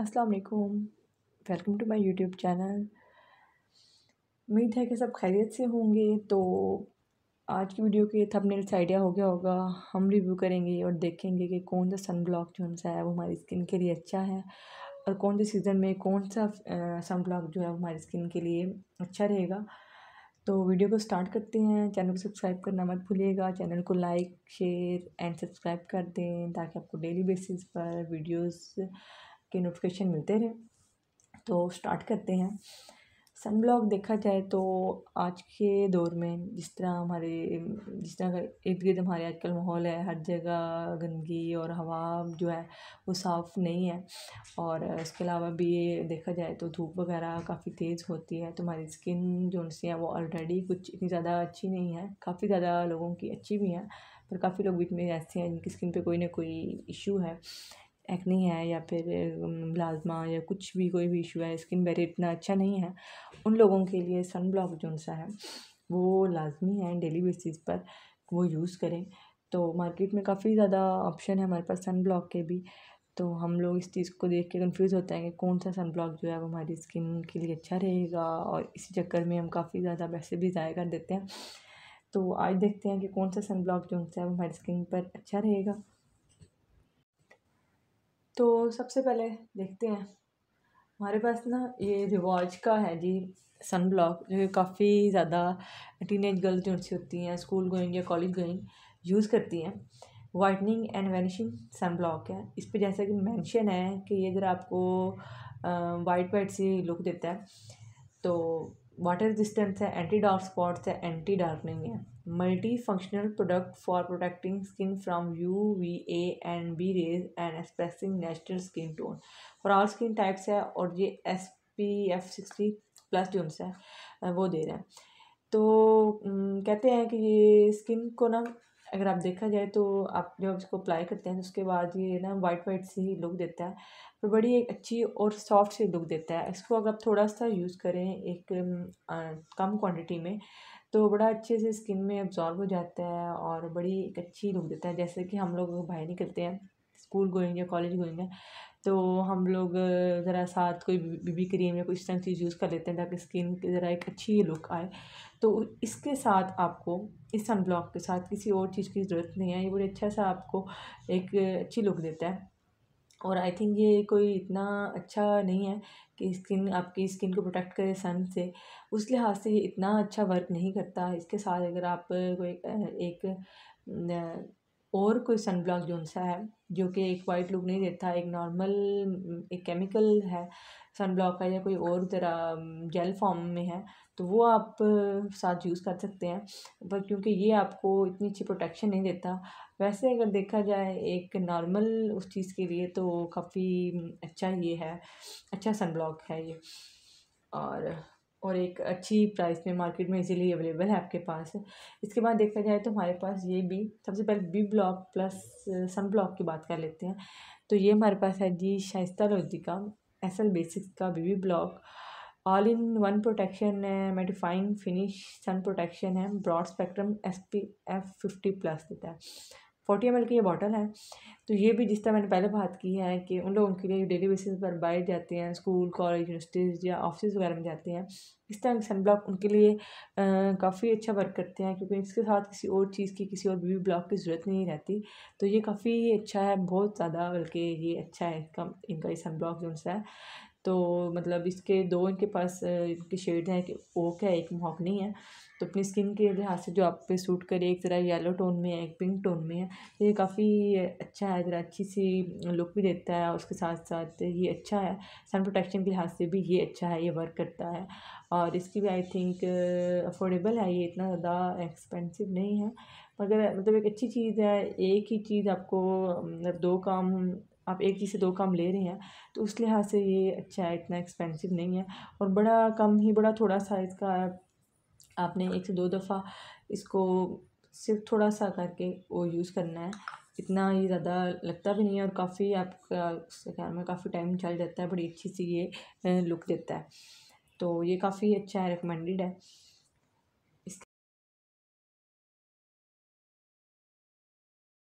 अस्सलाम वालेकुम welcome to my YouTube channel उम्मीद है कि सब खैरियत से होंगे तो आज की वीडियो के थंबनेल से आइडिया हो गया होगा हम रिव्यू करेंगे और देखेंगे कि कौन सा सन ब्लॉक जो सा है वो हमारी स्किन के लिए अच्छा है और कौन से सीज़न में कौन सा सन ब्लॉक जो है हमारी स्किन के लिए अच्छा रहेगा तो वीडियो को स्टार्ट करते हैं चैनल को सब्सक्राइब करना मत भूलिएगा चैनल को लाइक शेयर एंड सब्सक्राइब कर दें ताकि आपको डेली बेसिस पर वीडियोज़ के नोटिफिकेशन मिलते रहे तो स्टार्ट करते हैं सन ब्लॉक देखा जाए तो आज के दौर में जिस तरह हमारे जिस तरह का इर्द गिर्द हमारे आजकल माहौल है हर जगह गंदगी और हवा जो है वो साफ़ नहीं है और इसके अलावा भी ये देखा जाए तो धूप वगैरह काफ़ी तेज़ होती है तो हमारी स्किन जो सी है वो ऑलरेडी कुछ इतनी ज़्यादा अच्छी नहीं है काफ़ी ज़्यादा लोगों की अच्छी भी हैं पर काफ़ी लोग बीच में ऐसे हैं जिनकी स्किन पर कोई ना कोई इशू है एक्नी है या फिर मुलाजमा या कुछ भी कोई भी इशू है स्किन बैरियर इतना अच्छा नहीं है उन लोगों के लिए सन ब्लॉक जो सा है वो लाजमी है डेली बेसिस पर वो यूज़ करें तो मार्केट में काफ़ी ज़्यादा ऑप्शन है हमारे पास सन ब्लॉक के भी तो हम लोग इस चीज़ को देख के कन्फ्यूज़ होते हैं कि कौन सा सन ब्लॉक जो है वो हमारी स्किन के लिए अच्छा रहेगा और इसी चक्कर में हम काफ़ी ज़्यादा पैसे भी ज़ाय कर देते हैं तो आज देखते हैं कि कौन सा सन ब्लॉक जो है वो हमारी स्किन पर अच्छा रहेगा तो सबसे पहले देखते हैं हमारे पास ना ये रिवॉज का है जी सन ब्लॉक जो काफ़ी ज़्यादा टीन एज गर्ल्स जो होती हैं स्कूल गोइंग या कॉलेज गोइंग यूज़ करती हैं whitening and vanishing sun block है इस पर जैसा कि मेंशन है कि ये अगर आपको वाइट वाइट सी लुक देता है तो वाटर रेजिस्टेंस है एंटी डार्क स्पॉट्स है एंटी डार्कनिंग है multi functional product for protecting skin from U V A and B rays and expressing natural skin tone for all skin types है और ये S P F sixty plus जो उनसे वो दे रहे हैं तो कहते हैं कि ये स्किन को ना अगर आप देखा जाए तो आप जब इसको अप्लाई करते हैं तो उसके बाद ये ना वाइट वाइट सी लुक देता है तो बड़ी एक अच्छी और सॉफ्ट सी लुक देता है इसको अगर आप थोड़ा सा यूज़ करें एक आ, कम क्वांटिटी में तो बड़ा अच्छे से स्किन में अब्जॉर्ब हो जाता है और बड़ी एक अच्छी लुक देता है जैसे कि हम लोग बाहर निकलते हैं स्कूल गोइंग या कॉलेज गोइंग है तो हम लोग ज़रा साथ कोई बीबी क्रीम या कुछ तरह चीज़ यूज़ कर लेते हैं ताकि स्किन की ज़रा एक अच्छी लुक आए तो इसके साथ आपको इस सनब्लॉक के साथ किसी और चीज़ की ज़रूरत नहीं है ये बड़ी अच्छा सा आपको एक अच्छी लुक देता है और आई थिंक ये कोई इतना अच्छा नहीं है कि स्किन आपकी स्किन को प्रोटेक्ट करे सन से उस लिहाज से ये इतना अच्छा वर्क नहीं करता इसके साथ अगर आप कोई एक और कोई सनब्लॉक जो सा है जो कि एक वाइट लुक नहीं देता एक नॉर्मल एक केमिकल है सनब्लॉक का या कोई और तरह जेल फॉर्म में है तो वो आप साथ यूज़ कर सकते हैं पर क्योंकि ये आपको इतनी अच्छी प्रोटेक्शन नहीं देता वैसे अगर देखा जाए एक नॉर्मल उस चीज़ के लिए तो काफ़ी अच्छा ये है अच्छा सनब्लॉक है ये और और एक अच्छी प्राइस में मार्केट में इजीली अवेलेबल है आपके पास इसके बाद देखा जाए तो हमारे पास ये भी सबसे पहले B block plus sun block की बात कर लेते हैं तो ये हमारे पास है जी शाइस्ता लोधी का एस एल बेसिक्स का B B block all in one protection है मेडिफाइन फिनिश सन प्रोटेक्शन है broad spectrum S P F fifty plus देता है फोर्टी एम की ये बॉटल है तो ये भी जिस तरह मैंने पहले बात की है कि उन लोगों के लिए डेली बेसिस पर बाहर जाते हैं स्कूल कॉलेज यूनिवर्सिटीज़ या ऑफिस वगैरह में जाते हैं इस तरह सन ब्लॉक उनके लिए काफ़ी अच्छा वर्क करते हैं क्योंकि इसके साथ किसी और चीज़ की किसी और बी ब्लॉक की ज़रूरत नहीं रहती तो ये काफ़ी अच्छा है बहुत ज़्यादा बल्कि ये अच्छा है इनका ये सन ब्लॉक जो है तो मतलब इसके दो इनके पास इनके शेड हैं कि ओक है एक मोहकनी है तो अपनी स्किन के लिहाज से जो आप पे सूट करे एक ज़रा येलो टोन में है एक पिंक टोन में है तो ये काफ़ी अच्छा है ज़रा अच्छी सी लुक भी देता है उसके साथ साथ ये अच्छा है सन प्रोटेक्शन के लिहाज से भी ये अच्छा है ये वर्क करता है और इसकी भी आई थिंक अफोर्डेबल है ये इतना ज़्यादा एक्सपेंसिव नहीं है मगर मतलब एक अच्छी चीज़ है एक ही चीज़ आपको मतलब दो काम आप एक ही से दो काम ले रहे हैं तो उस लिहाज से ये अच्छा है इतना एक्सपेंसिव नहीं है और बड़ा कम ही बड़ा थोड़ा सा इसका आपने एक से दो दफ़ा इसको सिर्फ थोड़ा सा करके वो यूज़ करना है इतना ये ज़्यादा लगता भी नहीं है और काफ़ी आपका उसके ख्याल में काफ़ी टाइम चल जाता है बड़ी अच्छी सी ये लुक देता है तो ये काफ़ी अच्छा है रिकमेंडेड है